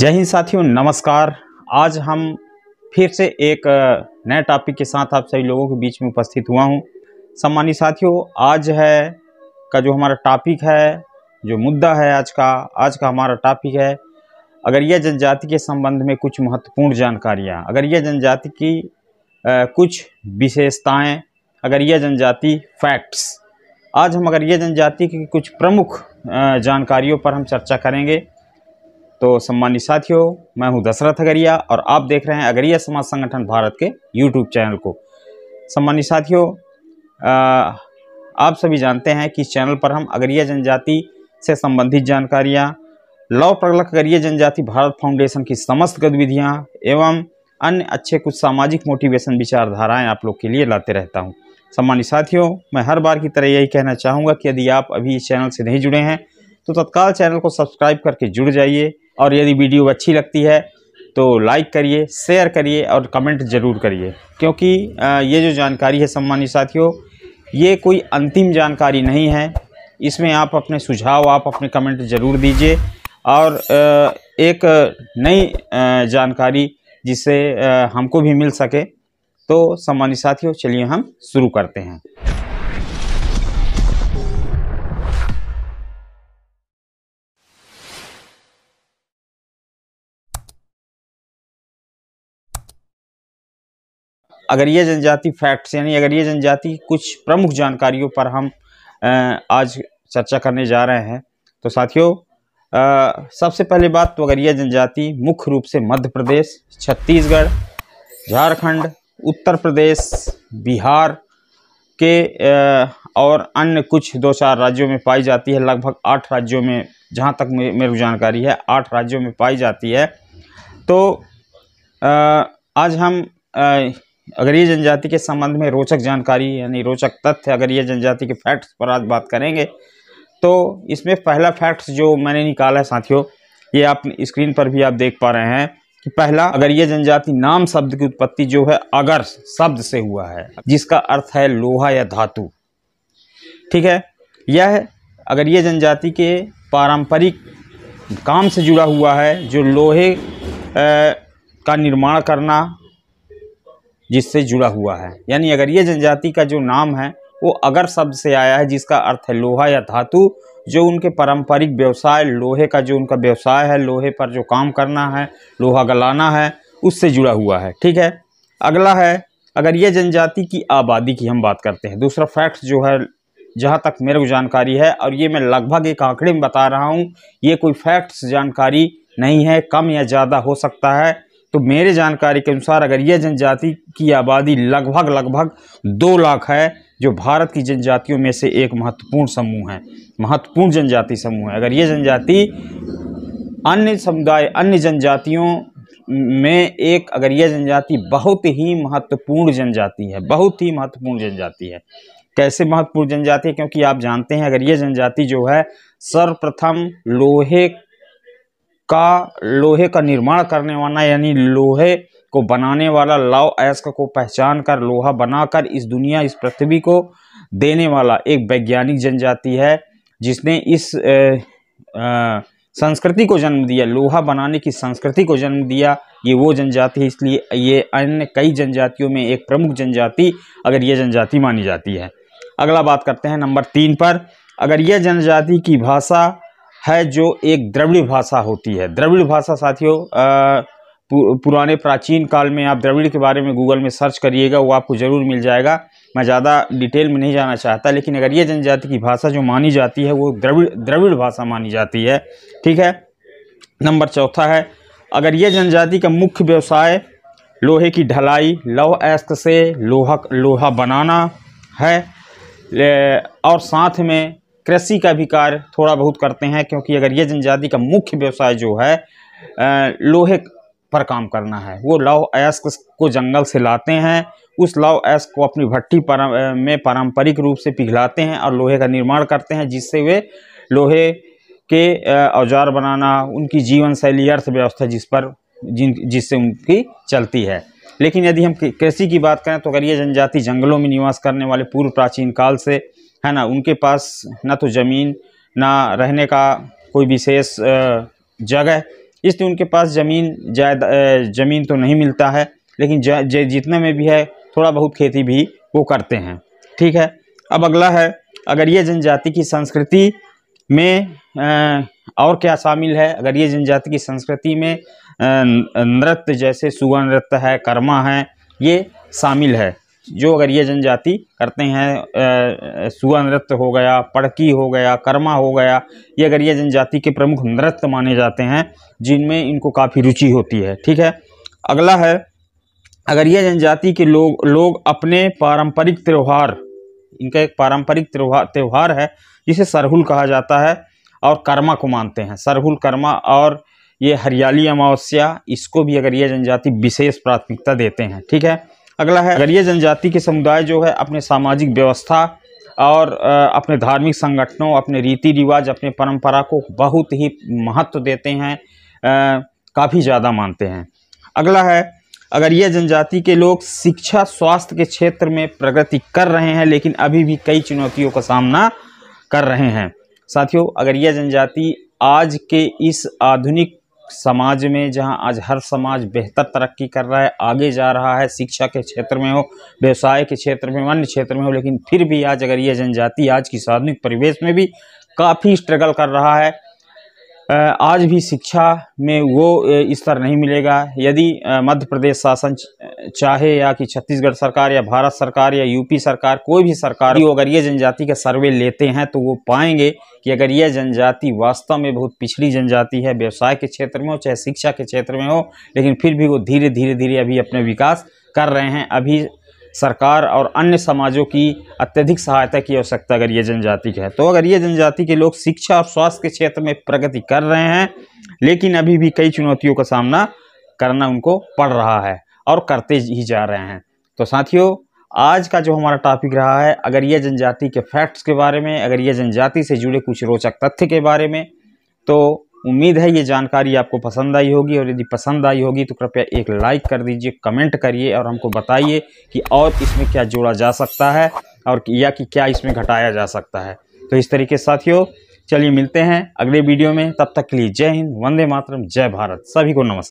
जय हिंद साथियों नमस्कार आज हम फिर से एक नए टॉपिक के साथ आप सभी लोगों के बीच में उपस्थित हुआ हूं सम्मानित साथियों आज है का जो हमारा टॉपिक है जो मुद्दा है आज का आज का हमारा टॉपिक है अगर यह जनजाति के संबंध में कुछ महत्वपूर्ण जानकारियाँ यह जनजाति की आ, कुछ विशेषताएँ यह जनजाति फैक्ट्स आज हम अगरिया जनजाति की कुछ प्रमुख जानकारियों पर हम चर्चा करेंगे तो सम्मानित साथियों मैं हूं दशरथ अगरिया और आप देख रहे हैं अगरिया समाज संगठन भारत के यूट्यूब चैनल को सम्मानित साथियों आप सभी जानते हैं कि इस चैनल पर हम अगरिया जनजाति से संबंधित जानकारियाँ लव प्रगलक अगरिया जनजाति भारत फाउंडेशन की समस्त गतिविधियाँ एवं अन्य अच्छे कुछ सामाजिक मोटिवेशन विचारधाराएँ आप लोग के लिए लाते रहता हूँ सम्मानित साथियों मैं हर बार की तरह यही कहना चाहूँगा कि यदि आप अभी इस चैनल से नहीं जुड़े हैं तो तत्काल चैनल को सब्सक्राइब करके जुड़ जाइए और यदि वीडियो अच्छी लगती है तो लाइक करिए शेयर करिए और कमेंट ज़रूर करिए क्योंकि ये जो जानकारी है सम्मानित साथियों ये कोई अंतिम जानकारी नहीं है इसमें आप अपने सुझाव आप अपने कमेंट ज़रूर दीजिए और एक नई जानकारी जिससे हमको भी मिल सके तो सम्मानित साथियों चलिए हम शुरू करते हैं अगर ये जनजाति फैक्ट्स यानी अगर ये जनजाति कुछ प्रमुख जानकारियों पर हम आज चर्चा करने जा रहे हैं तो साथियों सबसे पहले बात तो अगर ये जनजाति मुख्य रूप से मध्य प्रदेश छत्तीसगढ़ झारखंड उत्तर प्रदेश बिहार के और अन्य कुछ दो चार राज्यों में पाई जाती है लगभग आठ राज्यों में जहाँ तक मेरी जानकारी है आठ राज्यों में पाई जाती है तो आज हम अगर ये जनजाति के संबंध में रोचक जानकारी यानी रोचक तथ्य अगर ये जनजाति के फैक्ट्स पर आज बात करेंगे तो इसमें पहला फैक्ट्स जो मैंने निकाला है साथियों ये आप स्क्रीन पर भी आप देख पा रहे हैं कि पहला अगर ये जनजाति नाम शब्द की उत्पत्ति जो है अगर शब्द से हुआ है जिसका अर्थ है लोहा या धातु ठीक है यह अगर ये जनजाति के पारंपरिक काम से जुड़ा हुआ है जो लोहे का निर्माण करना जिससे जुड़ा हुआ है यानी अगर ये जनजाति का जो नाम है वो अगर शब्द से आया है जिसका अर्थ है लोहा या धातु जो उनके पारंपरिक व्यवसाय लोहे का जो उनका व्यवसाय है लोहे पर जो काम करना है लोहा गलाना है उससे जुड़ा हुआ है ठीक है अगला है अगर यह जनजाति की आबादी की हम बात करते हैं दूसरा फैक्ट जो है जहाँ तक मेरे को जानकारी है और ये मैं लगभग एक आंकड़े में बता रहा हूँ ये कोई फैक्ट्स जानकारी नहीं है कम या ज़्यादा हो सकता है तो मेरे जानकारी के अनुसार अगर यह जनजाति की आबादी लगभग लगभग दो लाख है जो भारत की जनजातियों में से एक महत्वपूर्ण समूह है महत्वपूर्ण जनजाति समूह है अगर ये जनजाति अन्य समुदाय अन्य जनजातियों में एक अगर यह जनजाति बहुत ही महत्वपूर्ण जनजाति है बहुत ही महत्वपूर्ण जनजाति है कैसे महत्वपूर्ण जनजाति है क्योंकि आप जानते हैं अगर यह जनजाति जो है सर्वप्रथम लोहे का लोहे का निर्माण करने वाला यानी लोहे को बनाने वाला लाव अयस्क को पहचान कर लोहा बनाकर इस दुनिया इस पृथ्वी को देने वाला एक वैज्ञानिक जनजाति है जिसने इस ए, आ, संस्कृति को जन्म दिया लोहा बनाने की संस्कृति को जन्म दिया ये वो जनजाति है इसलिए ये अन्य कई जनजातियों में एक प्रमुख जनजाति अगर यह जनजाति मानी जाती है अगला बात करते हैं नंबर तीन पर अगर यह जनजाति की भाषा है जो एक द्रविड़ भाषा होती है द्रविड़ भाषा साथियों पुराने प्राचीन काल में आप द्रविड़ के बारे में गूगल में सर्च करिएगा वो आपको ज़रूर मिल जाएगा मैं ज़्यादा डिटेल में नहीं जाना चाहता लेकिन अगर ये जनजाति की भाषा जो मानी जाती है वो द्रविड़ द्रविड़ भाषा मानी जाती है ठीक है नंबर चौथा है अगर ये जनजाति का मुख्य व्यवसाय लोहे की ढलाई लौह एस्क से लोहा लोहा बनाना है और साथ में कृषि का भी कार्य थोड़ा बहुत करते हैं क्योंकि अगर ये जनजाति का मुख्य व्यवसाय जो है लोहे पर काम करना है वो लाव अयस्क को जंगल से लाते हैं उस लाव अयस्क को अपनी भट्टी पर, में पारंपरिक रूप से पिघलाते हैं और लोहे का निर्माण करते हैं जिससे वे लोहे के औजार बनाना उनकी जीवन शैली अर्थव्यवस्था जिस पर जिन जिससे उनकी चलती है लेकिन यदि हम कृषि की बात करें तो अगर ये जनजाति जंगलों में निवास करने वाले पूर्व प्राचीन काल से है ना उनके पास ना तो ज़मीन ना रहने का कोई विशेष जगह इसलिए उनके पास ज़मीन जायद ज़मीन तो नहीं मिलता है लेकिन ज, जितने में भी है थोड़ा बहुत खेती भी वो करते हैं ठीक है अब अगला है अगर ये जनजाति की संस्कृति में आ, और क्या शामिल है अगर ये जनजाति की संस्कृति में नृत्य जैसे सुगन नृत्य है कर्मा है ये शामिल है जो अगर ये जनजाति करते हैं सुअ नृत्य हो गया पड़की हो गया कर्मा हो गया ये अगर ये जनजाति के प्रमुख नृत्य माने जाते हैं जिनमें इनको काफ़ी रुचि होती है ठीक है अगला है अगर ये जनजाति के लोग लोग अपने पारंपरिक त्यौहार इनका एक पारंपरिक त्यौहार त्यौहार है जिसे सरहुल कहा जाता है और कर्मा को मानते हैं सरहुल कर्मा और ये हरियाली अमावस्या इसको भी अगर ये जनजाति विशेष प्राथमिकता देते हैं ठीक है अगला है अगर ये जनजाति के समुदाय जो है अपने सामाजिक व्यवस्था और अपने धार्मिक संगठनों अपने रीति रिवाज अपने परंपरा को बहुत ही महत्व देते हैं काफ़ी ज़्यादा मानते हैं अगला है अगर ये जनजाति के लोग शिक्षा स्वास्थ्य के क्षेत्र में प्रगति कर रहे हैं लेकिन अभी भी कई चुनौतियों का सामना कर रहे हैं साथियों अगर यह जनजाति आज के इस आधुनिक समाज में जहां आज हर समाज बेहतर तरक्की कर रहा है आगे जा रहा है शिक्षा के क्षेत्र में हो व्यवसाय के क्षेत्र में अन्य क्षेत्र में हो लेकिन फिर भी आज अगर यह जनजाति आज की साधनिक परिवेश में भी काफ़ी स्ट्रगल कर रहा है आज भी शिक्षा में वो स्तर नहीं मिलेगा यदि मध्य प्रदेश शासन चाहे या कि छत्तीसगढ़ सरकार या भारत सरकार या यूपी सरकार कोई भी सरकार अगर ये जनजाति का सर्वे लेते हैं तो वो पाएंगे कि अगर यह जनजाति वास्तव में बहुत पिछड़ी जनजाति है व्यवसाय के क्षेत्र में हो चाहे शिक्षा के क्षेत्र में हो लेकिन फिर भी वो धीरे धीरे धीरे अभी अपने विकास कर रहे हैं अभी सरकार और अन्य समाजों की अत्यधिक सहायता की आवश्यकता अगर ये जनजाति का है तो अगर ये जनजाति के लोग शिक्षा और स्वास्थ्य के क्षेत्र में प्रगति कर रहे हैं लेकिन अभी भी कई चुनौतियों का सामना करना उनको पड़ रहा है और करते ही जा रहे हैं तो साथियों आज का जो हमारा टॉपिक रहा है अगर ये जनजाति के फैक्ट्स के बारे में अगर ये जनजाति से जुड़े कुछ रोचक तथ्य के बारे में तो उम्मीद है ये जानकारी आपको पसंद आई होगी और यदि पसंद आई होगी तो कृपया एक लाइक कर दीजिए कमेंट करिए और हमको बताइए कि और इसमें क्या जोड़ा जा सकता है और या कि क्या इसमें घटाया जा सकता है तो इस तरीके से साथियों चलिए मिलते हैं अगले वीडियो में तब तक के लिए जय हिंद वंदे मातरम जय भारत सभी को नमस्कार